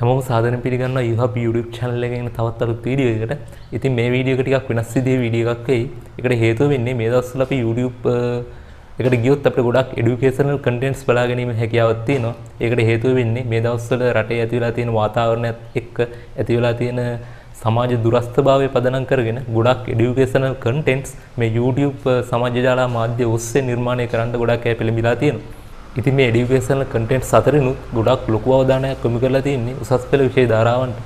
හැමෝම සාධන පිළිගන්න යහ YouTube channel එකේ තවත් අලුත් වීඩියෝ එකකට. ඉතින් මේ වීඩියෝ එක ටිකක් වෙනස් විදිහේ වීඩියෝ එකක් වෙයි. ඒකට හේතුව වෙන්නේ මේ දවස්වල අපි YouTube එකට ගියොත් අපිට ගොඩක් এඩুকেෂනල් කන්ටෙන්ට්ස් බලා ගැනීම හැකියාවක් තියෙනවා. ඒකට හේතුව වෙන්නේ මේ දවස්වල රටේ ඇති වෙලා තියෙන වාතාවරණයත් එක්ක ඇති වෙලා තියෙන සමාජ දුරස්ථභාවය පදනම් කරගෙන ගොඩක් এডুকেෂනල් කන්ටෙන්ට්ස් මේ YouTube සමාජ ජාලා මාධ්‍ය ඔස්සේ නිර්මාණය කරන්න ගොඩක් අය පෙළඹිලා තියෙනවා. ඉතින් මේ එඩියුකේෂනල් කන්ටෙන්ට් සතරිනුත් ගොඩක් ලොකු අවධානයක් යොමු කරලා තියෙන්නේ උසස් පෙළ විෂය ධාරාවන්ට.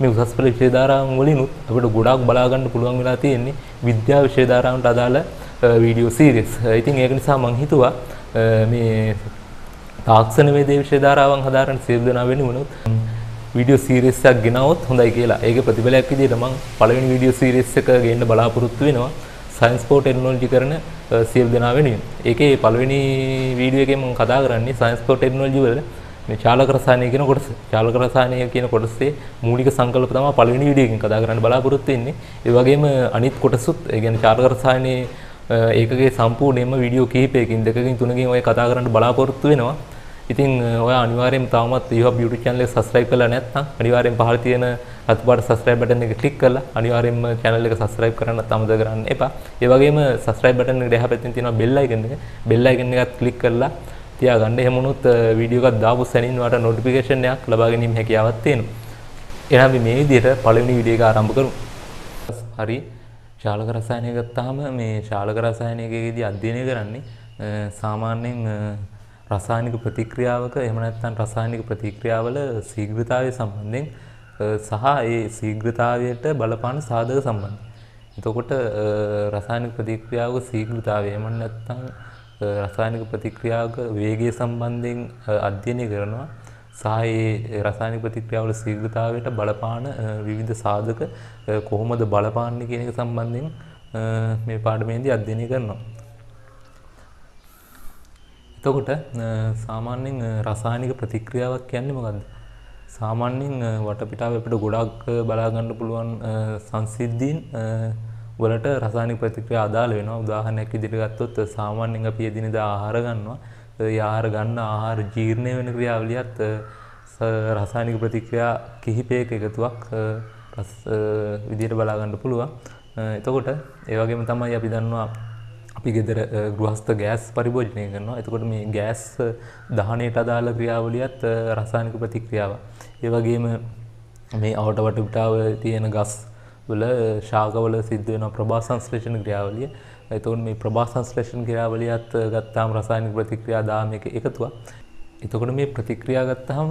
මේ උසස් පෙළ විෂය ධාරාවන් වලිනුත් අපිට ගොඩක් බලා ගන්න පුළුවන් වෙලා තියෙන්නේ විද්‍යා විෂය ධාරාවන්ට අදාළ වීඩියෝ සීරීස්. ඉතින් ඒක නිසා මම හිතුවා මේ තාක්ෂණ වේදේ විෂය ධාරාවන් හදාරන සියලු දෙනා වෙනුවෙනුත් වීඩියෝ සීරීස් එකක් ගෙනවොත් හොඳයි කියලා. ඒකේ ප්‍රතිඵලයක් විදිහට මම පළවෙනි වීඩියෝ සීරීස් එක ගේන්න බලාපොරොත්තු වෙනවා. සයින්ස් පෝ ටෙක්නොලොජි කරන සියලු දෙනා වෙනුවෙන්. ඒකේ පළවෙනි වීඩියෝ එකේ මම කතා කරන්නේ සයින්ස් පෝ ටෙක්නොලොජි වල මේ චාලක රසායනය කියන කොටස. චාලක රසායනය කියන කොටසේ මූලික සංකල්ප තමයි පළවෙනි වීඩියෝ එකෙන් කතා කරන්න බලාපොරොත්තු වෙන්නේ. ඒ වගේම අනිත් කොටසුත් ඒ කියන්නේ චාලක රසායනයේ ඒකගේ සම්පූර්ණයෙන්ම වීඩියෝ කිහිපයකින් දෙකකින් තුනකින් ඔය කතා කරන්න බලාපොරොත්තු වෙනවා. ඉතින් ඔය අනිවාර්යෙන් තවමත් YouTube YouTube channel එක subscribe කරලා නැත්නම් අනිවාර්යෙන් පහළ තියෙන රතු පාට subscribe button එක click කරලා අනිවාර්යෙන්ම channel එක subscribe කරන්නත් අමතක කරන්න එපා. ඒ වගේම subscribe button එක දෙහා පැත්තෙන් තියෙන bell icon එක. bell icon එකත් click කරලා තියාගන්න. එහෙම වුණොත් වීඩියෝ එකක් දාපු සැනින් ඔයාලට notification එකක් ලබා ගැනීම හැකියාවක් තියෙනවා. එහෙනම් මේ විදිහට පළවෙනි වීඩියෝ එක ආරම්භ කරමු. හරි. ශාලක රසායනය ගත්තාම මේ ශාලක රසායනයකදී අධ්‍යයනය කරන්නේ සාමාන්‍යයෙන් රසායනික ප්‍රතික්‍රියාවක එහෙම නැත්නම් රසායනික ප්‍රතික්‍රියාවල ශීඝ්‍රතාවය සම්බන්ධයෙන් සහ ඒ ශීඝ්‍රතාවයට බලපාන සාධක සම්බන්ධ. එතකොට රසායනික ප්‍රතික්‍රියාවක ශීඝ්‍රතාවය එහෙම නැත්නම් රසායනික ප්‍රතික්‍රියාවක වේගය සම්බන්ධයෙන් අධ්‍යයනය කරනවා සහ ඒ රසායනික ප්‍රතික්‍රියාවල ශීඝ්‍රතාවයට බලපාන විවිධ සාධක කොහොමද බලපාන්නේ කියන එක සම්බන්ධයෙන් මේ පාඩමේදී අධ්‍යයනය කරනවා. එතකොට සාමාන්‍යෙන් රසායනික ප්‍රතික්‍රියාවක් කියන්නේ මොකක්ද. සාමාන්‍යෙන් වටපිටාව අපට ගොඩක් බලාගන්න පුළුවන් සංසිද්ධීන් වලට රසානි ප්‍රතික්‍රිය අදාළ වෙන උදාහනැක් ඉදිරිගත්තොත් සාමාන්‍යෙන් අපි එදිනෙද ආහාර ගන්නවා යාර ගන්න ආහාර ජීර්ණය වෙන ක්‍රියාවලියත් රසානික ප්‍රතික්‍රියා කිහිපයක එකතුවක් විදියට බලාගන්න පුළුවන් එතකොට ඒවගේම තමයි අපි දන්නවා අපි ගෙදර ගෘහස්ත ගෑස් පරිභෝජනය කරනවා. එතකොට මේ ගෑස් දහනයට අදාළ ක්‍රියාවලියත් රසායනික ප්‍රතික්‍රියාව. ඒ වගේම මේ අවට වටපිටාව තියෙන ගස් වල ශාකවල සිද්ධ වෙන ප්‍රභා සංශ්ලේෂණ ක්‍රියාවලිය. එතකොට මේ ප්‍රභා සංශ්ලේෂණ ක්‍රියාවලියත් ගත්තාම රසායනික ප්‍රතික්‍රියා දාම එක එකතුවක්. එතකොට මේ ප්‍රතික්‍රියා ගත්තාම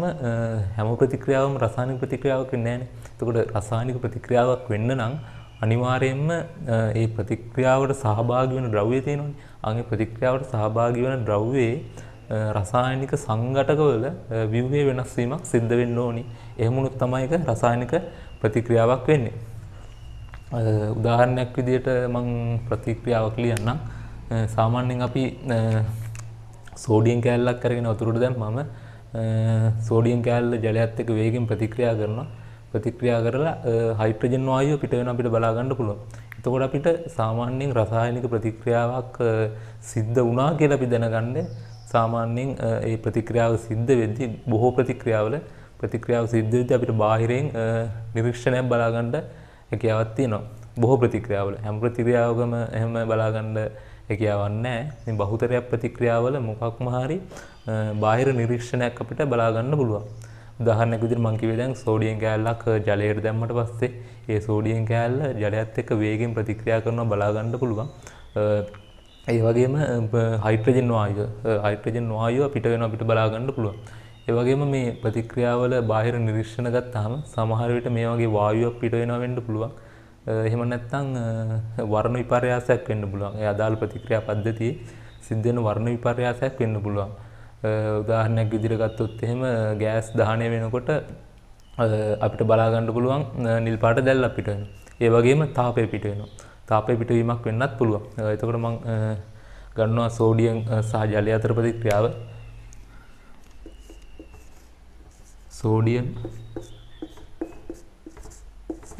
හැම ප්‍රතික්‍රියාවම රසායනික ප්‍රතික්‍රියාවක් වෙන්නේ නැහැ නේ. එතකොට රසායනික ප්‍රතික්‍රියාවක් වෙන්න නම් අනිවාර්යයෙන්ම ඒ ප්‍රතික්‍රියාවට සහභාගි වෙන ද්‍රව්‍ය තියෙනවනේ. අන්ගේ ප්‍රතික්‍රියාවට සහභාගි වෙන ද්‍රව්‍යයේ රසායනික සංඝටකවල ව්‍යුහයේ වෙනස් වීමක් සිද්ධ වෙන්න ඕනි. එහෙම වුණොත් තමයි ඒක රසායනික ප්‍රතික්‍රියාවක් වෙන්නේ. උදාහරණයක් විදිහට මම ප්‍රතික්‍රියාවක් ලියන්නම්. සාමාන්‍යයෙන් අපි සෝඩියම් කෑල්ලක් අරගෙන වතුරට දැම්මම සෝඩියම් කෑල්ල ජලයත් එක්ක වේගෙන් ප්‍රතික්‍රියා කරනවා. ප්‍රතික්‍රියා කරලා හයිඩ්‍රජන් වායුව පිට වෙන අපිට බලා ගන්න පුළුවන්. එතකොට අපිට සාමාන්‍යයෙන් රසායනික ප්‍රතික්‍රියාවක් සිද්ධ වුණා කියලා අපි දැනගන්නේ සාමාන්‍යයෙන් ඒ ප්‍රතික්‍රියාව සිද්ධ වෙද්දී බොහෝ ප්‍රතික්‍රියාවල ප්‍රතික්‍රියාව සිද්ධ වෙද්දී අපිට බාහිරෙන් නිරීක්ෂණයක් බලා ගන්න හැකියාවක් තියෙනවා. බොහෝ ප්‍රතික්‍රියාවල හැම ප්‍රතික්‍රියාවකම එහෙම බලා ගන්න හැකියාවක් නැහැ. ඉතින් බහුතරයක් ප්‍රතික්‍රියාවල මොකක්ම හරි බාහිර නිරීක්ෂණයක් අපිට බලා ගන්න පුළුවන්. දහන්නක් විදිහට මං කිව්වේ දැන් සෝඩියෙන් කෑල්ලක් ජලයට දැම්මට පස්සේ ඒ සෝඩියෙන් කෑල්ල ජලයත් එක්ක වේගෙන් ප්‍රතික්‍රියා කරනවා බලා ගන්න පුළුවන්. ඒ වගේම හයිඩ්‍රජන් වායුව හයිඩ්‍රජන් වායුව පිට වෙනවා අපිට බලා ගන්න පුළුවන්. ඒ වගේම මේ ප්‍රතික්‍රියාවල බාහිර නිරීක්ෂණ ගත්තාම සමහර විට මේ වගේ වායුවක් පිට වෙනවා වෙන්න පුළුවන්. එහෙම නැත්නම් වර්ණ විපර්යාසයක් වෙන්න පුළුවන්. ඒ අදාළ ප්‍රතික්‍රියා පද්ධතියේ සිද්ධ වෙන වර්ණ විපර්යාසයක් වෙන්න පුළුවන්. උදාහරණයක් විදිහට ගත්තොත් එහෙම ගෑස් දහනය වෙනකොට අපිට බලා ගන්න පුළුවන් නිල් පාට දැල්ලක් පිට වෙනවා. ඒ වගේම තාපය පිට වෙනවා. තාපය පිටවීමක් වෙන්නත් පුළුවන්. එතකොට මම ගන්නවා සෝඩියම් සහ ජලය අතර ප්‍රතික්‍රියාව. සෝඩියම්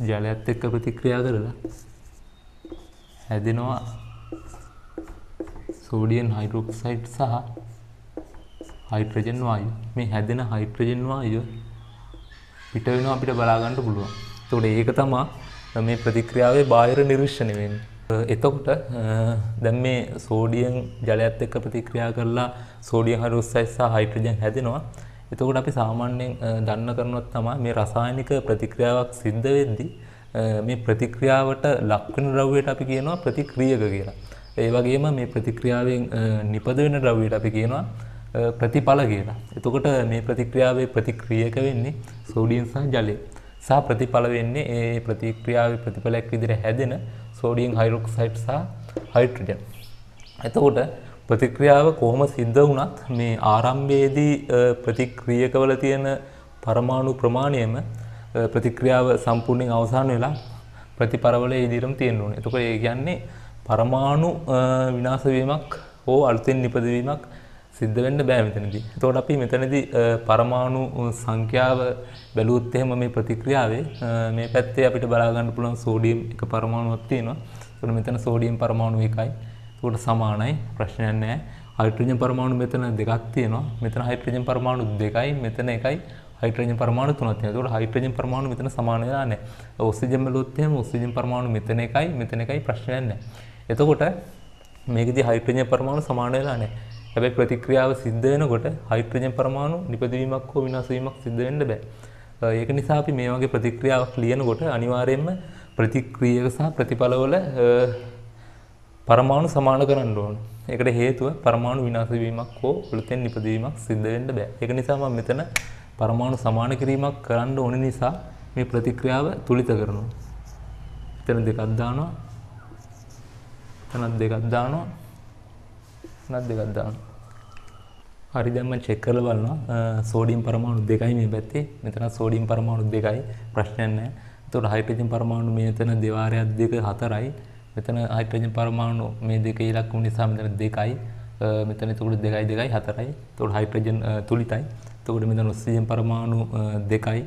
ජලයත් එක්ක ප්‍රතික්‍රියා කරලා හැදෙනවා සෝඩියම් හයිඩ්‍රොක්සයිඩ් සහ හයිඩ්‍රජන් වායුව මේ හැදෙන හයිඩ්‍රජන් වායුව පිට වෙනවා අපිට බලා ගන්න පුළුවන්. එතකොට ඒක තමයි මේ ප්‍රතික්‍රියාවේ බාහිර නිරීක්ෂණය වෙන්නේ. එතකොට දැන් මේ සෝඩියම් ජලයත් එක්ක ප්‍රතික්‍රියා කරලා සෝඩියම් හයිඩ්‍රොක්සයිඩ් සහ හයිඩ්‍රජන් හැදෙනවා. එතකොට අපි සාමාන්‍යයෙන් දන්න කරනවත් තමයි මේ රසායනික ප්‍රතික්‍රියාවක් සිද්ධ වෙද්දී මේ ප්‍රතික්‍රියාවට ලක්වන ද්‍රව්‍යයට අපි කියනවා ප්‍රතික්‍රියක කියලා. ඒ වගේම මේ ප්‍රතික්‍රියාවෙන් නිපද වෙන ද්‍රව්‍යයට අපි කියනවා ප්‍රතිඵල කියලා. එතකොට මේ ප්‍රතික්‍රියාවේ ප්‍රතික්‍රියක වෙන්නේ සෝඩියම් සහ ජලය. සහ ප්‍රතිඵල වෙන්නේ ඒ ප්‍රතික්‍රියාවේ ප්‍රතිඵලයක් විදිහට හැදෙන සෝඩියම් හයිඩ්‍රොක්සයිඩ් සහ හයිඩ්‍රජන්. එතකොට ප්‍රතික්‍රියාව කොහොම සිද්ධ වුණත් මේ ආරම්භයේදී ප්‍රතික්‍රියකවල තියෙන පරමාණු ප්‍රමාණයම ප්‍රතික්‍රියාව සම්පූර්ණයෙන් අවසන් වෙලා ප්‍රතිපරවල ඉදිරියටම තියෙන්න ඕනේ. එතකොට ඒ කියන්නේ පරමාණු විනාශ වීමක් හෝ අලුතෙන් නිපදවීමක් සිද්ධ වෙන්න බෑ මෙතනදී. එතකොට අපි මෙතනදී පරමාණු සංඛ්‍යාව බැලුවොත් එහෙම මේ ප්‍රතික්‍රියාවේ මේ පැත්තේ අපිට බලා ගන්න පුළුවන් සෝඩියම් එක පරමාණුවක් තියෙනවා. එතකොට මෙතන සෝඩියම් පරමාණු එකයි. එතකොට සමානයි ප්‍රශ්නයක් නෑ. හයිඩ්‍රජන් පරමාණු මෙතන දෙකක් තියෙනවා. මෙතන හයිඩ්‍රජන් පරමාණු දෙකයි මෙතන එකයි හයිඩ්‍රජන් පරමාණු තුනක් තියෙනවා. ඒකට හයිඩ්‍රජන් පරමාණු මෙතන සමාන වෙලා නැහැ. ඔක්සිජන් වලත් එහෙම ඔක්සිජන් පරමාණු මෙතන එකයි මෙතන එකයි ප්‍රශ්නයක් නැහැ. එතකොට මේකෙදි හයිඩ්‍රජන් පරමාණු සමාන වෙලා නැහැ. හැබැයි ප්‍රතික්‍රියාව සිද්ධ වෙනකොට හයිඩ්‍රජන් පරමාණු නිපදවීමක් හෝ විනාශ වීමක් සිද්ධ වෙන්න බෑ. ඒක නිසා අපි මේ වගේ ප්‍රතික්‍රියාවක් ලියනකොට අනිවාර්යයෙන්ම ප්‍රතික්‍රියක සහ ප්‍රතිඵලවල පරමාණු සමාන කරන්න ඕන. ඒකට හේතුව පරමාණු විනාශ වීමක් හෝ අලුතෙන් නිපදවීමක් සිද්ධ වෙන්න බෑ. ඒක නිසා මම මෙතන පරමාණු සමාන කිරීමක් කරන්න ඕන නිසා මේ ප්‍රතික්‍රියාව තුලිත කරනවා. එතන දෙකක් දානවා. එතනත් දෙකක් දානවා. උනත් දෙකක් දාන්න. හරි දැන් මම චෙක් කරලා බලනවා සෝඩියම් පරමාණු දෙකයි මේ පැත්තේ මෙතන සෝඩියම් පරමාණු දෙකයි ප්‍රශ්නයක් නැහැ. එතකොට හයිඩ්‍රජන් පරමාණු මෙතන දෙවාරයක් දෙක හතරයි. මෙතන හයිඩ්‍රජන් පරමාණු මේ දෙකේ ඉලක්කම නිසා මෙතන දෙකයි. මෙතන එතකොට දෙකයි දෙකයි හතරයි. එතකොට හයිඩ්‍රජන් තුලිතයි. එතකොට මෙතන ඔක්සිජන් පරමාණු දෙකයි.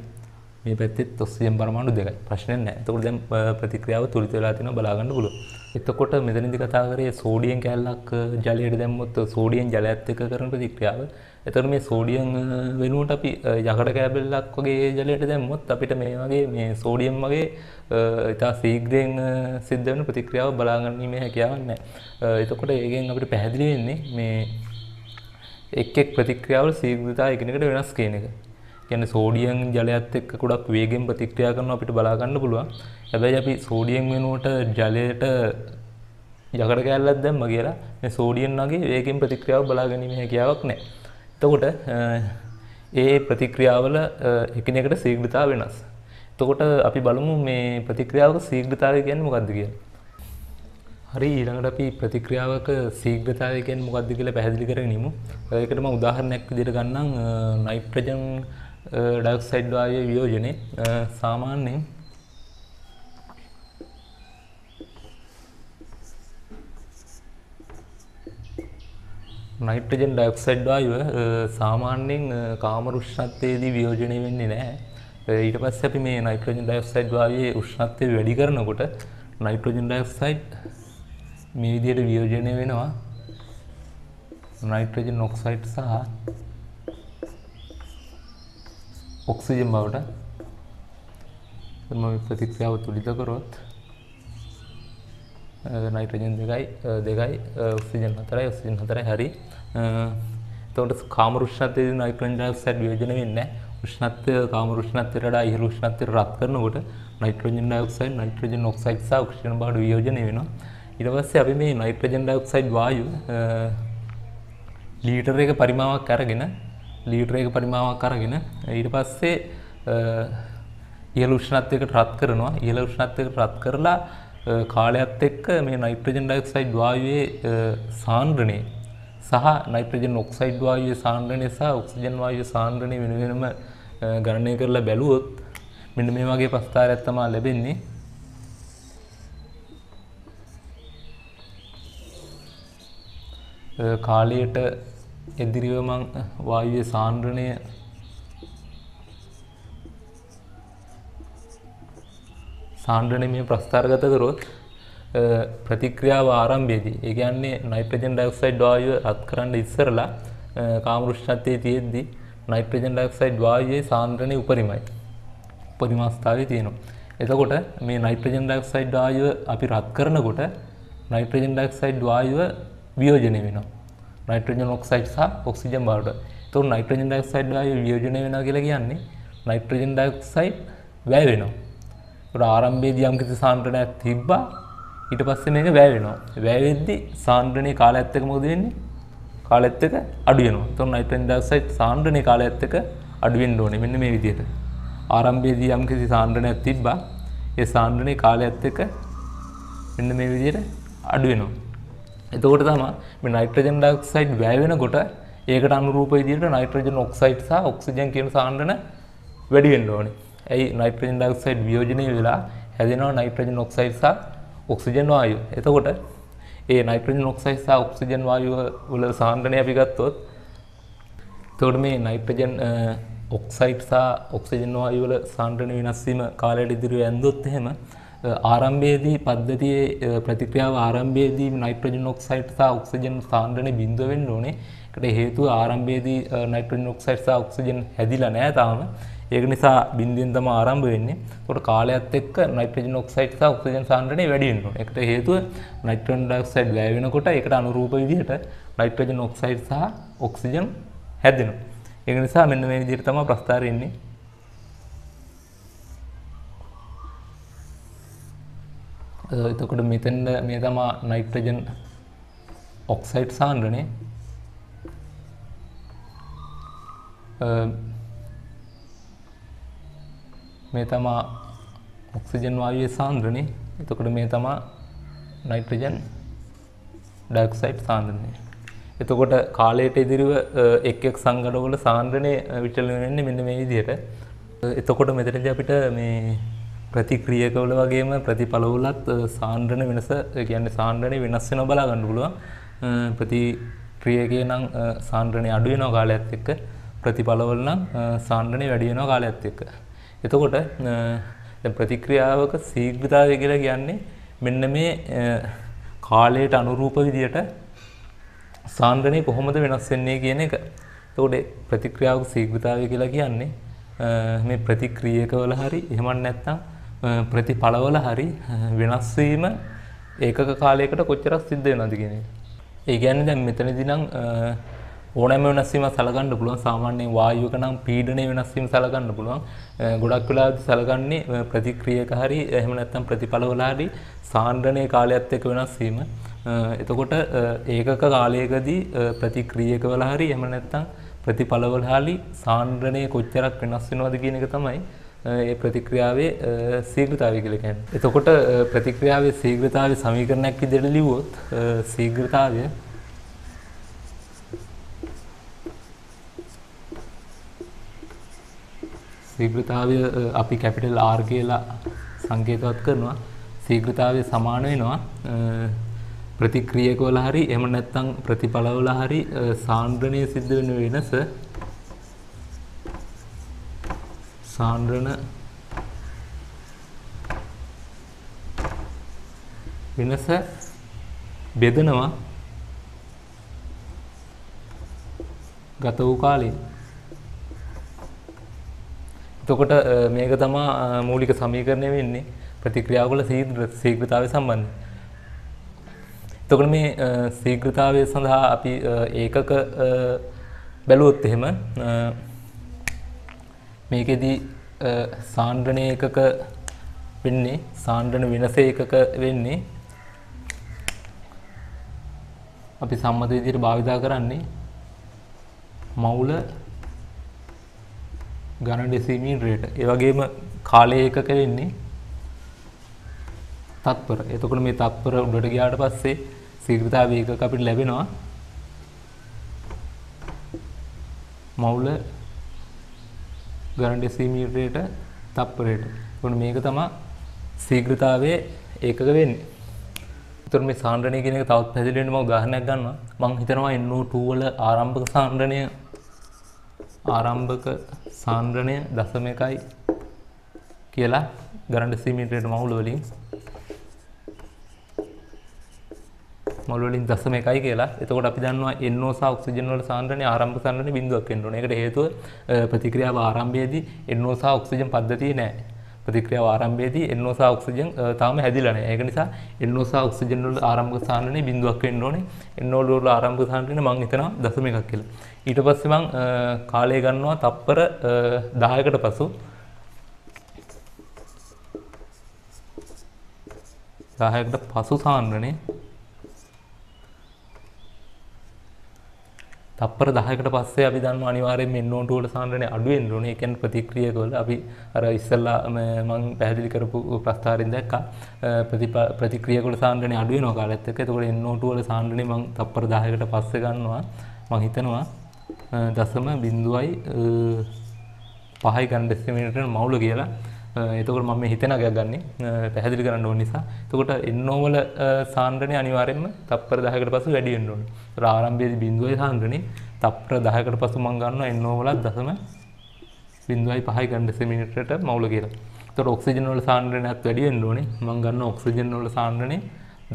මේ පැත්තෙත් ඔක්සිජන් පරමාණු දෙකයි. ප්‍රශ්නයක් නැහැ. එතකොට දැන් ප්‍රතික්‍රියාව තුලිත වෙලා තියෙනවා බලා ගන්න පුළුවන්. එතකොට මෙදනිදි කතා කරේ සෝඩියෙන් කැල්ලක් ජලයට දැම්මොත් සෝඩියෙන් ජලයත් එක කරන ප්‍රතික්‍රියාව. එතකොට මේ සෝඩියෙන් වෙනුවට අපි යකඩ කෑබෙල්ලක් වගේ ජලයට දැම්මොත් අපිට මේ වගේ මේ සෝඩියෙන් වගේ ඉතා සීග්‍රයෙන් සිද්ධ වෙන ප්‍රතික්‍රියාව බලා ගැනීමේ හැකියාවක් නැහැ. එතකොට ඒකෙන් අපිට පැහැදිලි වෙන්නේ මේ එක් එක් ප්‍රතික්‍රියාවල සීග්‍රතාව එකිනෙකට වෙනස් කියන එක. කියන්නේ සෝඩියම් ජලයත් එක්ක ගොඩක් වේගෙන් ප්‍රතික්‍රියා කරනවා අපිට බලා ගන්න පුළුවන්. හැබැයි අපි සෝඩියම් වෙනුවට ජලයට යකඩ කෑල්ලක් දැම්ම කියලා මේ සෝඩියම් වගේ වේගෙන් ප්‍රතික්‍රියාව බලා ගැනීම හැකියාවක් නැහැ. එතකොට ඒ ප්‍රතික්‍රියාවල එකිනෙකට ශීඝ්‍රතාව වෙනස්. එතකොට අපි බලමු මේ ප්‍රතික්‍රියාවක ශීඝ්‍රතාවය කියන්නේ මොකද්ද කියලා. හරි ඊළඟට අපි ප්‍රතික්‍රියාවක ශීඝ්‍රතාවය කියන්නේ මොකද්ද කියලා පැහැදිලි කරගෙන ඉමු. ඒකට මම උදාහරණයක් විදිහට ගන්නම් නයිට්‍රජන් ඩක් සයිඩ්වාය වියෝජනය සාමාන්‍යයෙන් නයිට්‍රජන් ඩක්සයිඩ් වායුව සාමාන්‍යයෙන් කාම උෂ්ණත්වයේදී වියෝජනය වෙන්නේ නැහැ. ඊට පස්සේ අපි මේ නයිට්‍රජන් ඩයොක්සයිඩ් වායුවේ උෂ්ණත්වය වැඩි කරනකොට නයිට්‍රජන් ඩයොක්සයිඩ් මේ විදිහට වියෝජනය වෙනවා. නයිට්‍රජන් ඔක්සයිඩ් සහ ඔක්සිජන් බවට මම ප්‍රතික්ෂාව තුළිත කරොත් නයිට්‍රජන් දෙකයි දෙකයි ඔක්සිජන් හතරයි ඔක්සිජන් හතරයි හරි එතකොට කාමරුෂ්ණත්වයේදී නයිට්‍රජන් ඩයොක්සයිඩ් වියෝජනය වෙන්නේ උෂ්ණත්වය කාමරුෂ්ණත්වයට වඩා ඉහළ උෂ්ණත්වයට රත් කරනකොට නයිට්‍රජන් ඩයොක්සයිඩ් නයිට්‍රජන් ඔක්සයිඩ් සහ ඔක්සිජන් බවට වියෝජනය වෙනවා ඊට පස්සේ අපි මේ නයිට්‍රජන් ඩයොක්සයිඩ් වායුව ලීටර එක පරිමාවක් අරගෙන ලීටරේක පරිමාවක් අරගෙන ඊට පස්සේ ඉහළ උෂ්ණත්වයකට රත් කරනවා ඉහළ උෂ්ණත්වයකට රත් කරලා කාලයක්ත් එක්ක මේ නයිට්‍රජන් ඩයිऑक्साइड වායුවේ සාන්ද්‍රණය සහ නයිට්‍රජන් ඔක්සයිඩ් වායුවේ සාන්ද්‍රණය සහ ඔක්සිජන් වායුවේ සාන්ද්‍රණය වෙන වෙනම ගණනය කරලා බැලුවොත් මෙන්න මේ වගේ ප්‍රස්ථාරයක් තමයි ලැබෙන්නේ කාලයට එදිරිව මං වායුවේ සාන්ද්‍රණය සාන්ද්‍රණය මේ ප්‍රස්ථාරගත කරොත් ප්‍රතික්‍රියාව ආරම්භයේදී ඒ කියන්නේ නයිට්‍රජන් ඩයොක්සයිඩ් වායුව රත් කරන්න ඉස්සරලා කාම උෂ්ණත්වයේ තියෙද්දී නයිට්‍රජන් ඩයොක්සයිඩ් වායුවේ සාන්ද්‍රණය උපරිමයි. උපරිම අවස්ථාවේ තියෙනවා. එතකොට මේ නයිට්‍රජන් ඩයොක්සයිඩ් වායුව අපි රත් කරනකොට නයිට්‍රජන් ඩයොක්සයිඩ් වායුව වියෝජනය වෙනවා. නයිට්‍රජන් ඔක්සයිඩ් සහ ඔක්සිජන් බවට. ඒතකොට නයිට්‍රජන් ඩයොක්සයිඩ් වායු වියෝජනය වෙනවා කියලා කියන්නේ නයිට්‍රජන් ඩයොක්සයිඩ් වැය වෙනවා. ඒතකොට ආරම්භයේදී යම් කිසි සාන්ද්‍රණයක් තිබ්බා ඊට පස්සේ මේක වැය වෙනවා. වැය වෙද්දී සාන්ද්‍රණයේ කාලයත් එක්ක මොකද වෙන්නේ? කාලයත් එක්ක අඩු වෙනවා. ඒතකොට නයිට්‍රජන් ඩයොක්සයිඩ් සාන්ද්‍රණයේ කාලයත් එක්ක අඩු වෙන්න ඕනේ. මෙන්න මේ විදිහට. ආරම්භයේදී යම් කිසි සාන්ද්‍රණයක් තිබ්බා ඒ සාන්ද්‍රණයේ කාලයත් එක්ක මෙන්න මේ විදිහට අඩු වෙනවා. එතකොට තම මේ නයිට්‍රජන් ඩයොක්සයිඩ් වැය වෙනකොට ඒකට අනුරූප විදිහට නයිට්‍රජන් ඔක්සයිඩ් සහ ඔක්සිජන් කියන සාන්ද්‍රණ වැඩි වෙන්න ඕනේ. ඇයි නයිට්‍රජන් ඩයොක්සයිඩ් වියෝජනය වෙලා හැදෙනවා නයිට්‍රජන් ඔක්සයිඩ් සහ ඔක්සිජන් වායුව. එතකොට ඒ නයිට්‍රජන් ඔක්සයිඩ් සහ ඔක්සිජන් වායුව වල සාන්ද්‍රණය අපි ගත්තොත් එතකොට මේ නයිට්‍රජන් ඔක්සයිඩ් සහ ඔක්සිජන් වායුව වල සාන්ද්‍රණ වෙනස් වීම කාලයට ඉදිරිය ඇන්දොත් එහෙම ආරම්භයේදී පද්ධතියේ ප්‍රතික්‍රියාව ආරම්භයේදී නයිට්‍රජන් ඔක්සයිඩ් සහ ඔක්සිජන් සාන්ද්‍රණය බිඳුව වෙන්න ඕනේ. ඒකට හේතුව ආරම්භයේදී නයිට්‍රජන් ඔක්සයිඩ් සහ ඔක්සිජන් හැදිලා නැහැ තාම. ඒක නිසා බිඳුවෙන් තමයි ආරම්භ වෙන්නේ. ඒකට කාලයත් එක්ක නයිට්‍රජන් ඔක්සයිඩ් සහ ඔක්සිජන් සාන්ද්‍රණය වැඩි වෙනවා. ඒකට හේතුව නයිට්‍රජන් ඩයොක්සයිඩ් වැය වෙනකොට ඒකට අනුරූප විදිහට නයිට්‍රජන් ඔක්සයිඩ් සහ ඔක්සිජන් හැදෙනවා. ඒක නිසා මෙන්න මේ විදිහට තමයි ප්‍රස්ථාරෙන්නේ. එතකොට මෙතෙන්ට මේ තමා නයිට්‍රජන් ඔක්සයිට් සාන්ද්‍රනේ මේ තමා ඔක්සිජන් වායුවේ සාන්ද්‍රණය එතකොට මේ තමා නයිට්‍රජන් ඩක්සයිට් සාන්ද්‍රණය එතකොට කාලයට ඉදිරිව එක් එක් සංගඩවල සාන්ද්‍රණය විචලනය වෙන්නේ මෙන්න මේ විදිහට එතකොට මෙතනදී අපිට මේ ප්‍රතික්‍රියකවල වගේම ප්‍රතිඵලවලත් සාන්ද්‍රණ වෙනස කියන්නේ සාන්ද්‍රණය වෙනස් වෙනවා බලා ගන්න පුළුවන් ප්‍රතික්‍රියකේ නම් සාන්ද්‍රණය අඩු වෙනවා කාලයත් එක්ක ප්‍රතිඵලවල නම් සාන්ද්‍රණය වැඩි වෙනවා කාලයත් එක්ක එතකොට ප්‍රතික්‍රියාවක සීග්‍රතාවය කියලා කියන්නේ මෙන්න මේ කාලයට අනුරූප විදියට සාන්ද්‍රණය කොහොමද වෙනස් වෙන්නේ කියන එක. එතකොට ප්‍රතික්‍රියාවක සීග්‍රතාවය කියලා කියන්නේ මේ ප්‍රතික්‍රියකවල හරි එහෙම නැත්නම් ප්‍රතිඵලවල හරි වෙනස්වීම ඒක කාලයකට කොච්චරක් සිද්ධ වෙනවද කියන එක. ඒ කියන්නේ දැන් මෙතනදී නම් ඕනෑම වෙනස්වීම සලකන්න පුළුවන් සාමාන්‍යයෙන් වායුවක නම් පීඩනය වෙනස්වීම සලකන්න පුළුවන්. ගොඩක් වෙලාවට සලකන්නේ ප්‍රතික්‍රියක හරි එහෙම නැත්නම් ප්‍රතිඵලවල හරි සාන්ද්‍රණයේ කාලයත් එක්ක වෙනස් වීම. එතකොට ඒකක කාලයකදී ප්‍රතික්‍රියකවල හරි එහෙම නැත්නම් ප්‍රතිඵලවල හරි සාන්ද්‍රණය කොච්චරක් වෙනස් වෙනවද කියන එක තමයි ඒ ප්‍රතික්‍රියාවේ සීග්‍රතාවය කියලා කියන්නේ. එතකොට ප්‍රතික්‍රියාවේ සීග්‍රතාවය සමීකරණයක් විදිහට ලිව්වොත් සීග්‍රතාවය සීග්‍රතාවය අපි කැපිටල් R කියලා සංකේතවත් කරනවා. සීග්‍රතාවය සමාන වෙනවා ප්‍රතික්‍රියක වල හරි එහෙම නැත්නම් ප්‍රතිඵලවල හරි සාන්ද්‍රණය සිද්ධ වෙන වෙනස සාන්ද්‍රන වෙනස බෙදනවා ගත වූ කාලේ. එතකොට මේක තමා මූලික සමීකරණය වෙන්නේ ප්‍රතික්‍රියාවල ශීඝ්‍රතාවය සම්බන්ධ. එතකොට මේ ශීඝ්‍රතාවය සඳහා අපි ඒකක බැලුවොත් එහෙම මේකෙදි සාන්ද්‍රණය එකක වෙන්නේ සාන්ද්‍රණ වෙනස එකක වෙන්නේ අපි සම්මත විදිහට භාවිතා කරන්නේ මවුල ඝන ඩෙසිමීටරයට ඒ වගේම කාලය එකක වෙන්නේ තත්පර. එතකොට මේ තත්පර උඩට ගියාට පස්සේ ශීඝ්‍රතාවය එකක අපිට ලැබෙනවා මවුල ගණන් ඩෙසිමීටරයට තප්පරයට. එතකොට මේක තමයි ශීඝ්‍රතාවයේ ඒකක වෙන්නේ. එතකොට මේ සාන්ද්‍රණය කියන එක තවත් පැහැදිලි වෙන්න මම උදාහරණයක් ගන්නවා. මම හිතනවා NO2 වල ආරම්භක සාන්ද්‍රණය ආරම්භක සාන්ද්‍රණය 0.1යි කියලා ගණන් ඩෙසිමීටරයට මහුල වලින් මොලවලින් දසම එකයි කියලා එතකොට අපි දන්නවා එන්නෝ සහ ඔක්සිජන් වල සාන්ද්‍රණය ආරම්භ සාන්ද්‍රණය බිඳුවක් වෙන්න ඕනේ. ඒකට හේතුව ප්‍රතික්‍රියාව ආරම්භයේදී එන්නෝ සහ ඔක්සිජන් පද්ධතිය නැහැ. ප්‍රතික්‍රියාව ආරම්භයේදී එන්නෝ සහ ඔක්සිජන් තාම හැදිලා නැහැ. ඒක නිසා එන්නෝ සහ ඔක්සිජන් වල ආරම්භක සාන්ද්‍රණය බිඳුවක් වෙන්න ඕනේ. එන්නෝ වල ආරම්භක සාන්ද්‍රණය මම හිතනවා දසම එකක් කියලා. ඊට පස්සේ මම කාලය ගන්නවා තප්පර 10කට පසු දාහයකට පසු සාන්ද්‍රණය තප්පර 10කට පස්සේ අපි දන්නවා අනිවාර්යයෙන්ම එන්නෝන්ට වල සාන්ද්‍රණය අඩු වෙන්න ඕනේ. ඒ කියන්නේ ප්‍රතික්‍රියක වල අපි අර ඉස්සෙල්ලා මම පැහැදිලි කරපු ප්‍රස්තාරයෙන් දැක්කා ප්‍රතික්‍රියක වල සාන්ද්‍රණය අඩු වෙනවා කාලෙත් එක්ක. ඒතකොට එන්නෝන්ට වල සාන්ද්‍රණය මම තප්පර 10කට පස්සේ ගන්නවා. මම හිතනවා දශම බිඳුවයි පහයි ගන්න ඩෙසිමීටර් මවුල කියලා එතකට මම හිතෙන ගයක් ගන්නේ පැහැදිලි කරන්න ඕන නිසා තකොට එන්නෝමල සාන්ද්‍රණය අනිවාරෙන්ම තප්පර දහකට පසු වැඩි එන්නඕන ආරම්භයේද බිඳුවයි සාන්ද්‍රණය තප්පර දහකට පසු මං ගන්න එන්නෝමලත් දසම බිඳුවයි පහයි ගණ්ඩස මිනිටට මවුල කියලා තොට ඔක්සිජන් වල සාන්ද්‍රණයත් වැඩි එන්න ඕනේ මං ගන්න ඔක්සිජන් වල සාන්ද්‍රණය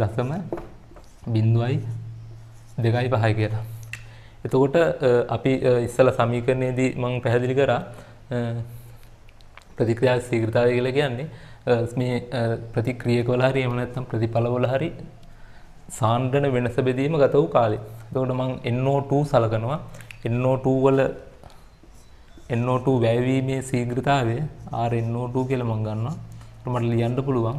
දසම බිඳුවයි දෙකයි පහයි කියලා එතකොට අපි ඉස්සල සමීකරණයේදී මං පැහැදිලි කරා ප්‍රතික්‍රියා සීග්‍රතාවය කියලා කියන්නේ මේ ප්‍රතික්‍රිය කළ හරි එහෙම නැත්නම් ප්‍රතිඵලවල හරි සාන්ද්‍රණ වෙනස බෙදීම ගත වූ කාලේ. එතකොට මම NO2 සලකනවා. NO2 වල NO2 වැයවීමේ සීග්‍රතාවය RNO2 කියලා මම ගන්නවා. මට ලියන්න පුළුවන්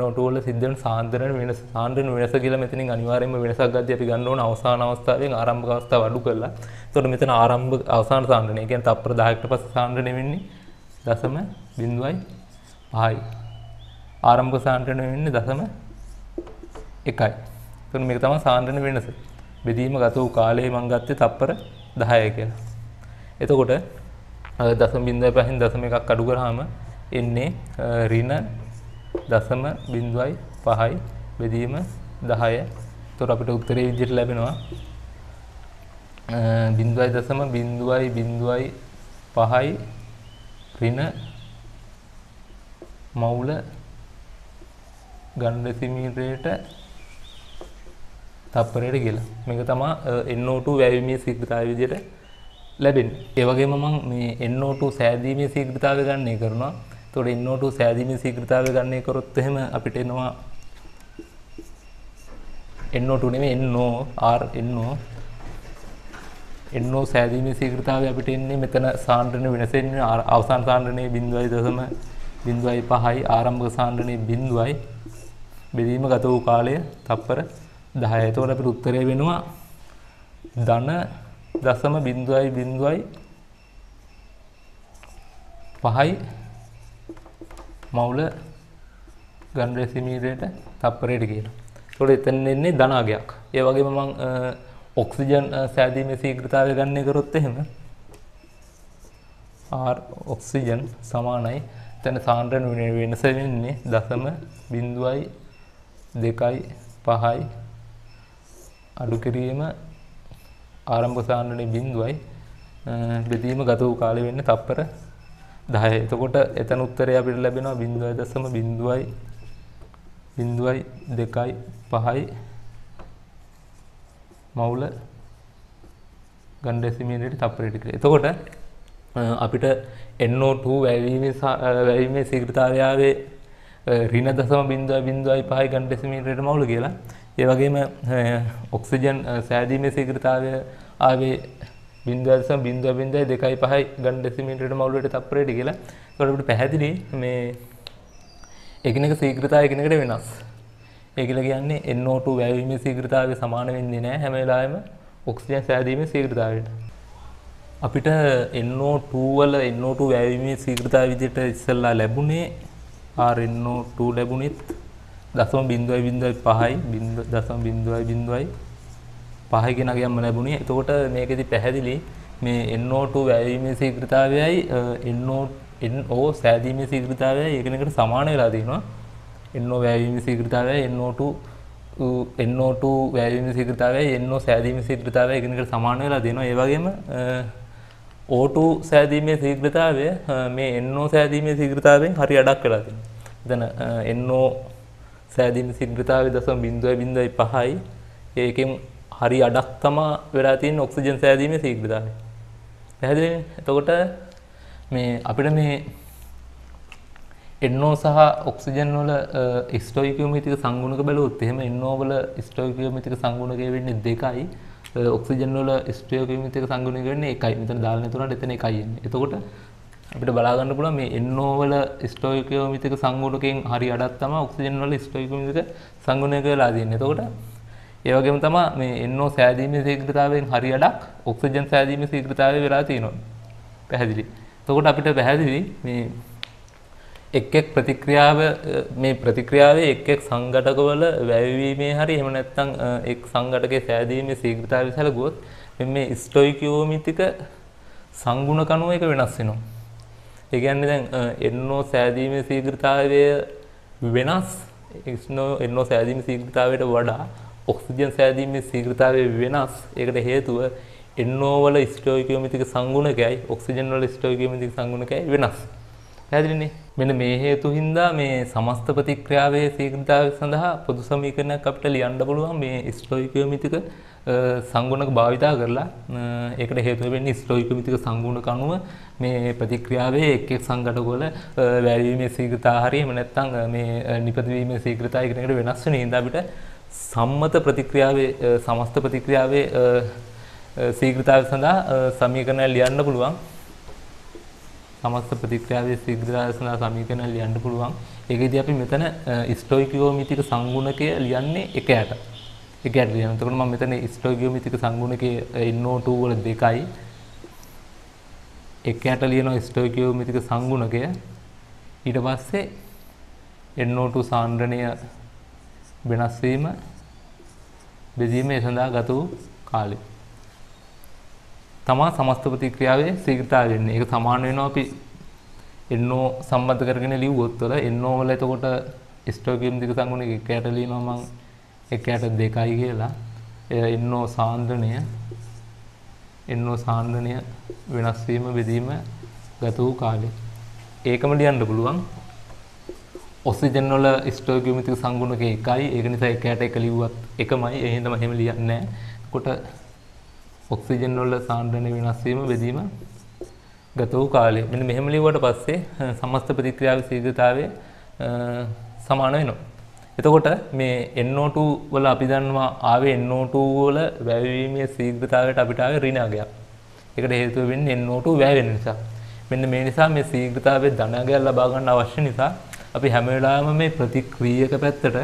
NO2 වල සිද්ධ වෙන සාන්ද්‍රණ වෙනස සාන්ද්‍රණ වෙනස කියලා මෙතනින් අනිවාර්යයෙන්ම වෙනසක් ගද්දී අපි ගන්න ඕන අවසාන අවස්ථාවෙන් ආරම්භක අවස්ථාව අඩු කරලා. එතකොට මෙතන ආරම්භ අවසාන සාන්ද්‍රණය කියන්නේ තප්පර 10කට පස්සේ සාන්ද්‍රණය වෙන්නේ දසම බිඳුවයි පහයි. ආරම්භක සාන්ද්‍රණය වෙන්නේ දසම එකයි. එතන මේක තමයි සාන්ද්‍රණ වෙනස. බෙදීම ගත වූ කාලයේ මම ගත්තේ තප්පර 10 කියලා. එතකොට දසම බිඳුවයි පහෙන් දසම එකක් අඩු කරාම එන්නේ ඍණ දසම බිඳුවයි පහයි බෙදීම 10. එතකොට අපිට උත්තරේ විදිහට ලැබෙනවා බිඳුවයි දසම බිඳුවයි බිඳුවයි පහයි ඍණ මවුල ගන් දෙසිමීරයට තප්පරයට කියලා. මේක තමයි NO2 වැයීමේ ශීඝ්‍රතාවය විදිහට ලැබෙන්නේ. ඒ වගේම මම මේ NO2 සෑදීමේ ශීඝ්‍රතාවය ගණනය කරනවා. එතකොට NO2 සෑදීමේ ශීඝ්‍රතාවය ගණනය කරොත් එහෙම අපිට එනවා NO2 නෙමෙයි NO R NO එන්නෝ සෑදීමේ ශීඝ්‍රතාවය අපිට එන්නේ මෙතන සාන්ද්‍රණය වෙනස එන්නේ අවසාන සාන්ද්‍රණයේ 0.05යි ආරම්භක සාන්ද්‍රණයේ 0යි බෙදීම ගත වූ කාලය තප්පර 10. එතකොට අපිට උත්තරය වෙනවා ධන දශම 0.0යි 5යි මවුල ගන් රෙසිමීරේට තප්පරයට කියනවා. එතකොට එතන එන්නේ ධනාගයක්. ඒ වගේම මම ඔක්සිජන් සෑදීමේ සීග්‍රතාවය ගන්න කරොත් එහෙම R ඔක්සිජන් සමානයි එතන සාන්ද්‍රන වෙනස වෙන්නේ දශම බිඳුවයි දෙකයි පහයි අඩු කිරීම ආරම්භ සාන්ද්‍රණයේ බිඳුවයි බෙදීම ගත වූ කාලය වෙන්නේ තප්පර 10. එතකොට එතන උත්තරය අපිට ලැබෙනවා 0.0.2යි 2යි 5යි මවුල ගණ්ඩසිමේට තප්පරයට කියලා. එතකොට අපිට NO2 වැයීමේ වැයීමේ ශීඝ්‍රතාවයාවේ ඍණ දශම බිංදුව බිංදුවයි පහයි ගණ්ඩසිමේට මවුල කියලා. ඒ වගේම ඔක්සිජන් සෑදීමේ ශීඝ්‍රතාවය ආවේ බිංදුව දශම බිංදුව බිංදුවයි දෙකයි පහයි ගණ්ඩසිමේට මවුලට තප්පරයට කියලා. ඒකට අපිට පැහැදිලි මේ එකිනෙක ශීඝ්‍රතාවය එකිනෙකට වෙනස්. ඒ කියලා කියන්නේ NO2 වැයවීමේ ශීඝ්‍රතාවය සමාන වෙන්නේ නැහැ හැම වෙලාවෙම ඔක්සිජන් සෑදීමේ ශීඝ්‍රතාවයට. අපිට NO2 වල NO2 වැයවීමේ ශීඝ්‍රතාවය විදිහට ඉස්සෙල්ලා ලැබුණේ RNO2 ලැබුණෙත් 0.05යි 0.05 කියන ගියම්ම ලැබුණේ. එතකොට මේකෙදි පැහැදිලි මේ NO2 වැයීමේ ශීඝ්‍රතාවයයි NO NO සෑදීමේ ශීඝ්‍රතාවයයි එකිනෙකට සමාන වෙලා තියෙනවා. එන්නෝ වැෑවීම සීග්‍රතාවය එන්නෝට එන්නෝට වැෑවීම සිග්‍රතාවය එන්නෝ සෑදීම සිද්‍රතාවය ගෙනකට සමාන වෙලා දෙනවා ඒවගේම ඕටු සෑදීමේ සීග්‍රතාවය මේ එන්නෝ සෑදීමේ සීග්‍රතාවෙන් හරි අඩක් වෙලාති දන එන්නෝ සෑදීම සිද්‍රතාව දසම් බින්දුව බිඳයි පහයි ඒකෙන් හරි අඩක් තමා වෙලාතින් ඔක්සිජන් සෑදීම සීග්‍රතාවය පැහැදිලි එතකොට මේ අපිට මේ එන්නෝ සහ ඔක්සිජන් වල ස්ටොයිකියෝමීට්‍රික සංගුණක බැලුවොත් එහෙම එන්නෝ වල ස්ටොයිකියෝමීට්‍රික සංගුණකය වෙන්නේ දෙකයි ඔක්සිජන් වල ස්ටොයිකියෝමීට්‍රික සංගුණක වෙන්නේ එකයි. මෙතන දාලා නැතුණාට එතන එකයි එන්නේ. එතකොට අපිට බලා ගන්න පුළුවන් මේ එන්නෝ වල ස්ටොයිකියෝමීට්‍රික සංගුණකයෙන් හරි අඩක් තමයි ඔක්සිජන් වල ස්ටොයිකියෝමීට්‍රික සංගුණක වෙලා තියෙන්නේ. එතකොට ඒ වගේම තමයි මේ එන්නෝ සෑදීමේ ශීඝ්‍රතාවයෙන් හරි අඩක් ඔක්සිජන් සෑදීමේ ශීඝ්‍රතාවය වෙලා තියෙනවා. පැහැදිලි. එතකොට අපිට පැහැදිලි මේ එක් එක් ප්‍රතික්‍රියාව මේ ප්‍රතික්‍රියාවේ එක් එක් සංගටකවල වැයවීමේ හරි එහෙම නැත්නම් එක් සංගටකයේ සෑදීමේ ශීඝ්‍රතාවය සැලගුවොත් මේ ස්ටොයිකියෝමිතික සංගුණ කණුව එක වෙනස් වෙනවා. ඒ කියන්නේ දැන් එන්නෝ සෑදීමේ ශීඝ්‍රතාවය වෙනස් එක්නෝ එන්නෝ සෑදීමේ ශීඝ්‍රතාවයට වඩා ඔක්සිජන් සෑදීමේ ශීඝ්‍රතාවය වෙනස්. ඒකට හේතුව එන්නෝ වල ස්ටොයිකියෝමිතික සංගුණකයයි ඔක්සිජන් වල ස්ටොයිකියෝමිතික සංගුණකයයි වෙනස්. පැදිලිනේ මෙන මේ හේතු හින්දා මේ සමස්ත ප්‍රතික්‍රියාවේ සීග්‍රතාවය සඳහා පොදු සමීකරණයක් අපිට ලියන්න පුළුවන් මේ ස්ටොයිකියෝමිතික සංගුණක භාවිතා කරලා ඒකට හේතුව වෙන්නේ ස්ටොයිකියෝමිතික සංගුණක අනුව මේ ප්‍රතික්‍රියාවේ එක් එක් සංඝටකවල වැළවීමේ සීග්‍රතාව හරියම නැත්නම් මේ නිපදවීමේ සීග්‍රතාව එකිනෙකට වෙනස් වෙන හින්දා අපිට සම්මත ප්‍රතික්‍රියාවේ සමස්ත ප්‍රතික්‍රියාවේ සීග්‍රතාවය සඳහා සමීකරණ ලියන්න පුළුවන් සමස්ත ප්‍රතික්‍රියාවේ ශීඝ්‍රදර්ශනා සමීකරණ ලියන්න පුළුවන්. ඒකෙදී අපි මෙතන ස්ටොයිකියෝමිතික සංගුණකය ලියන්නේ එක යට. එක යට ලියන. එතකොට මම මෙතන ස්ටොයිකියෝමිතික සංගුණකය NO2 වල දෙකයි එක යට ලියනවා ස්ටොයිකියෝමිතික සංගුණකය. ඊට පස්සේ NO2 සාන්ද්‍රණය වෙනස් වීම බෙදීමේ සඳහා ගත වූ කාලය තමා සමස්ත ප්‍රතික්‍රියාවේ ශීඝ්‍රතාවය වෙන්නේ. ඒක සමාන වෙනවා අපි NO සම්බන්ධ කරගෙන ලිව්වොත් වල NO වල එතකොට ස්ටෝකියම් දිග සංගුණික එකයට ලියනවා මම එකයට දෙකයි කියලා. එය NO සාන්ද්‍රණය NO සාන්ද්‍රණය වෙනස් වීම බෙදීම ගත වූ කාලය. ඒකම ලියන්න පුළුවන්. ඔක්සිජන් වල ස්ටෝකියොමෙට්‍රික් සංගුණක එකයි. ඒක නිසා එකයට එක ලිව්වත් එකමයි. ඒ හින්දාම එහෙම ලියන්නේ නැහැ. කොට ඔක්සිජන් වල සාන්ද්‍රණය වෙනස් වීම බෙදීම ගත වූ කාලය. මෙන්න මෙහෙම ලිව්වට පස්සේ සමස්ත ප්‍රතික්‍රියාවේ ශීඝ්‍රතාවය සමාන වෙනවා. එතකොට මේ NO2 වල අපි දන්නවා ආවේ NO2 වල වැයවීමේ ශීඝ්‍රතාවයට අපිට ආවේ ඍණාගයක්. ඒකට හේතුව වෙන්නේ NO2 වැය වෙන නිසා. මෙන්න මේ නිසා මේ ශීඝ්‍රතාවයේ ධනාගයක් ලබා ගන්න අවශ්‍ය නිසා අපි හැම වෙලාවෙම මේ ප්‍රතික්‍රියක පැත්තට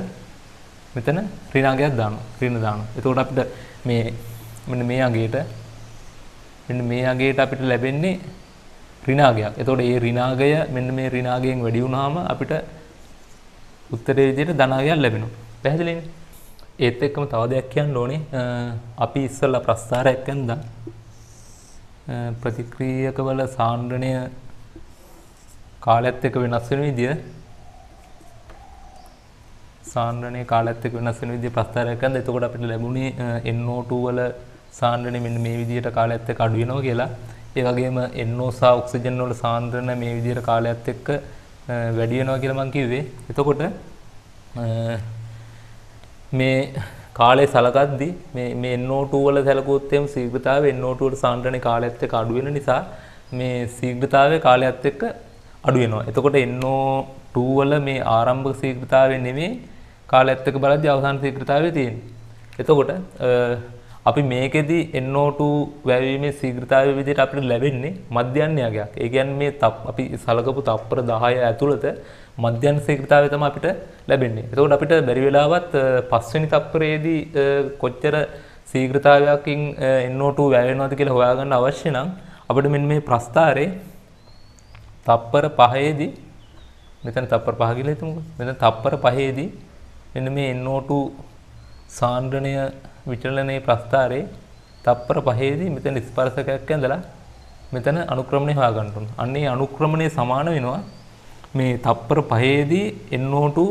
මෙතන ඍණාගයක් දානවා. ඍණ දානවා. එතකොට අපිට මේ මෙන්න මේ අගයට මෙන්න මේ අගයට අපිට ලැබෙන්නේ ඍණාගයක්. එතකොට මේ ඍණාගය මෙන්න මේ ඍණාගයෙන් වැඩි වුණාම අපිට උත්තරේ විදිහට ධනාගයක් ලැබෙනවා. පැහැදිලිනේ? ඒත් එක්කම තව දෙයක් කියන්න ඕනේ. අපි ඉස්සෙල්ලා ප්‍රස්ථාරයක් ගන්දා ප්‍රතික්‍රියක වල සාන්ද්‍රණය කාලයත් එක්ක වෙනස් වෙන විදිය සාන්ද්‍රණය කාලයත් එක්ක වෙනස් වෙන විදිය ප්‍රස්ථාරයක් ගන්දා. එතකොට අපිට ලැබුණේ NO2 වල සාන්ද්‍රණය මෙන්න මේ විදිහට කාලයත් එක්ක අඩු වෙනවා කියලා. ඒ වගේම NO සහ ඔක්සිජන් වල සාන්ද්‍රණය මේ විදිහට කාලයත් එක්ක වැඩි වෙනවා කියලා මම කිව්වේ. එතකොට මේ කාලය සලකද්දි මේ මේ NO2 වල සැලකුවොත් එම් සීග්‍රතාවය NO2 වල සාන්ද්‍රණය කාලයත් එක්ක අඩු වෙන නිසා මේ සීග්‍රතාවය කාලයත් එක්ක අඩු වෙනවා. එතකොට NO2 වල මේ ආරම්භක සීග්‍රතාවය නෙමෙයි කාලයත් එක්ක බලද්දී අවසාන සීග්‍රතාවය තියෙන්නේ. එතකොට අපි මේකෙදි NO2 වැයීමේ ශීඝ්‍රතාවය විදිහට අපිට ලැබෙන්නේ මධ්‍යන්‍යයගයක්. ඒ කියන්නේ මේ අපි සලකපු තප්පර 10 ඇතුළත මධ්‍යන් ශීඝ්‍රතාවය තමයි අපිට ලැබෙන්නේ. ඒකෝට අපිට බැරි වෙලාවත් පස්වෙනි තප්පරයේදී කොච්චර ශීඝ්‍රතාවයකින් NO2 වැය වෙනවද කියලා හොයාගන්න අවශ්‍ය නම් අපිට මෙන්න මේ ප්‍රස්ථාරේ තප්පර 5ේදී මෙතන තප්පර 5 කියලා හිතමුකෝ. මෙතන තප්පර 5ේදී මෙන්න මේ NO2 සාන්ද්‍රණය විචලනයේ ප්‍රස්ථාරයේ තප්පර පහේදී මෙතන ස්පර්ශකයක් ඇඳලා මෙතන අනුක්‍රමණය හොයාගන්න ඕන. අන්නේ අනුක්‍රමණය සමාන වෙනවා මේ තප්පර පහේදී NO2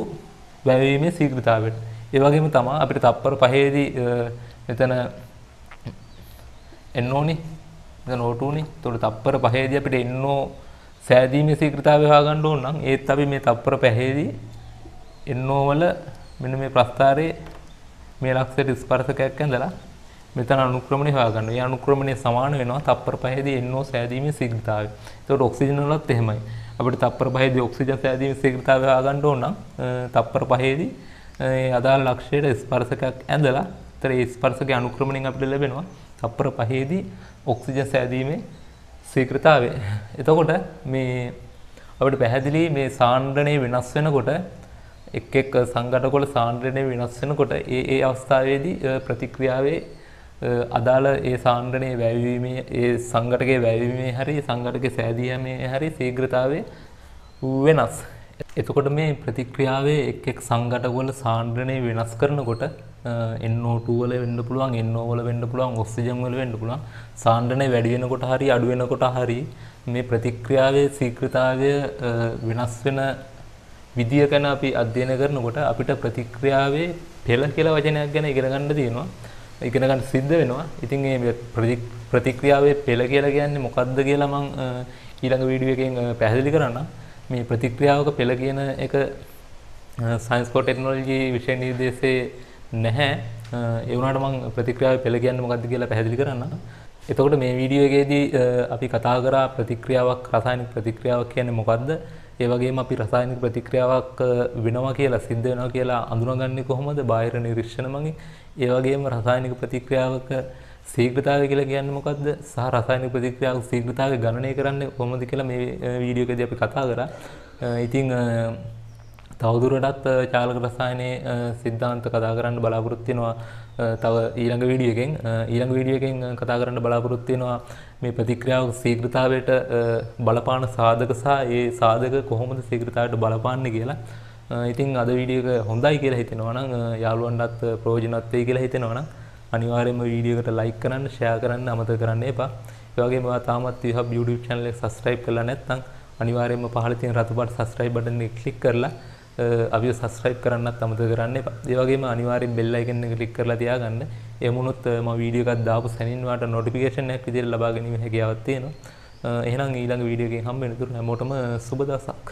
වැවීමේ ශීඝ්‍රතාවයට. ඒ වගේම තමයි අපිට තප්පර පහේදී මෙතන NO නේ මෙතන O2 නේ. ඒතකොට තප්පර පහේදී අපිට NO සෑදීමේ ශීඝ්‍රතාවය හොයාගන්න ඕන නම් ඒත් අපි මේ තප්පර පහේදී NO වල මෙන්න මේ ප්‍රස්ථාරයේ මේ ලක්ෂයට ස්පර්ශකයක් ඇඳලා මෙතන අනුක්‍රමණය හොයාගන්න. ඒ අනුක්‍රමණය සමාන වෙනවා තප්පර 5දී NO සෑදීමේ ශීඝ්‍රතාවය. ඒකට ඔක්සිජන් වලත් එහෙමයි. අපිට තප්පර 5දී ඔක්සිජන් සෑදීමේ ශීඝ්‍රතාවය හොයාගන්න ඕන නම් තප්පර 5දී ඒ අදාළ ලක්ෂයට ස්පර්ශකයක් ඇඳලා ඒතර ඒ ස්පර්ශකයේ අනුක්‍රමණයෙන් අපිට ලැබෙනවා තප්පර 5දී ඔක්සිජන් සෑදීමේ ශීඝ්‍රතාවය. එතකොට මේ අපිට පැහැදිලි මේ සාන්ද්‍රණය වෙනස් වෙනකොට එක් එක් සංගතකොළ සාන්ද්‍රණය වෙනස් වෙනකොට ඒ ඒ අවස්ථාවේදී ප්‍රතික්‍රියාවේ අදාළ ඒ සාන්ද්‍රණයේ වැයවීමේ ඒ සංගතකයේ වැයවීමේ හරි සංගතකයේ සෑදීමේ හරි ශීඝ්‍රතාවය වෙනස්. එතකොට මේ ප්‍රතික්‍රියාවේ එක් එක් සංගතකොළ සාන්ද්‍රණය වෙනස් කරනකොට NO2 වල වෙන්න පුළුවන් NO වල වෙන්න පුළුවන් ඔක්සිජන් වල වෙන්න පුළුවන් සාන්ද්‍රණය වැඩි වෙනකොට හරි අඩු වෙනකොට හරි මේ ප්‍රතික්‍රියාවේ ශීඝ්‍රතාවය වෙනස් වෙන විදිය ගැන අපි අධ්‍යයනය කරනකොට අපිට ප්‍රතික්‍රියාවේ පෙළ කියලා වචනයක් ගැන ඉගෙන ගන්න තියෙනවා. ඉගෙන ගන්න සිද්ධ වෙනවා. ඉතින් මේ ප්‍රතික්‍රියාවේ පෙළ කියලා කියන්නේ මොකද්ද කියලා මම ඊළඟ වීඩියෝ එකෙන් පැහැදිලි කරන්නම්. මේ ප්‍රතික්‍රියාවක පෙළ කියන එක සයන්ස් ෆෝ ටෙක්නොලොජි විෂය නිර්දේශයේ නැහැ. ඒ වුණාට මම ප්‍රතික්‍රියාවේ පෙළ කියන්නේ මොකද්ද කියලා පැහැදිලි කරන්නම්. එතකොට මේ වීඩියෝ එකේදී අපි කතා කරා ප්‍රතික්‍රියාවක් රසායනික ප්‍රතික්‍රියාවක් කියන්නේ මොකද්ද? ඒවගේ අපි රසායනික ප්‍රතික්‍රියාවක් වෙනවා කියලා සිද්ධ වෙනවා කියලා අඳුනගන්නේ කොහොමද බාහිර නිරීක්ෂණ මගින් ඒවගේම රසායනික ප්‍රතික්‍රියාවක සීග්‍රතාවය කියලා කියන්නේ මොකද්ද සහ රසායනික ප්‍රතික්‍රියාවක සීග්‍රතාවය ගණනය කරන්නේ කොහොමද කියලා මේ වීඩියෝ එකදී අපි කතා කරා ඉතින් තවදුරටත් චාලක රසායනයේ සිද්ධාන්ත කතා කරන්න බලාපොරොත්තු වෙනවා තව ඊළඟ වීඩියෝ එකෙන් ඊළඟ වීඩියෝ එකෙන් කතා කරන්න බලාපොරොත්තු වෙනවා මේ ප්‍රතික්‍රියාව ශීඝ්‍රතාවයට බලපාන සාධක සහ ඒ සාධක කොහොමද ශීඝ්‍රතාවයට බලපාන්නේ කියලා ඉතින් අද වීඩියෝ එක හොඳයි කියලා හිතෙනවා නම් යාළුවන්ටත් ප්‍රයෝජනවත් වෙයි කියලා හිතෙනවා නම් අනිවාර්යයෙන්ම වීඩියෝ එකට ලයික් කරන්න, ෂෙයා කරන්න අමතක කරන්න එපා. ඒ වගේම තාමත් විහබ් YouTube channel එක subscribe කරලා නැත්නම් අනිවාර්යයෙන්ම පහළ තියෙන රතු පාට subscribe button එක click කරලා අපි සස්්‍රයිප් කරන්නත් අමත කරන්න ඒ වගේම අනිවාරෙන් බෙල්ලා එකන්න ලික් කරලා තියාගන්න එමුණුත් ම වීඩියකත් දාපු සැනින්වාට නොටිකේෂන් හැක් විදිර ලබාගැනීම හැකියාවත්තියෙනවා එහෙනම් ඊළඟ වීඩියෝගේ හම්බෙනතුර හැමෝටම සුබදසක්.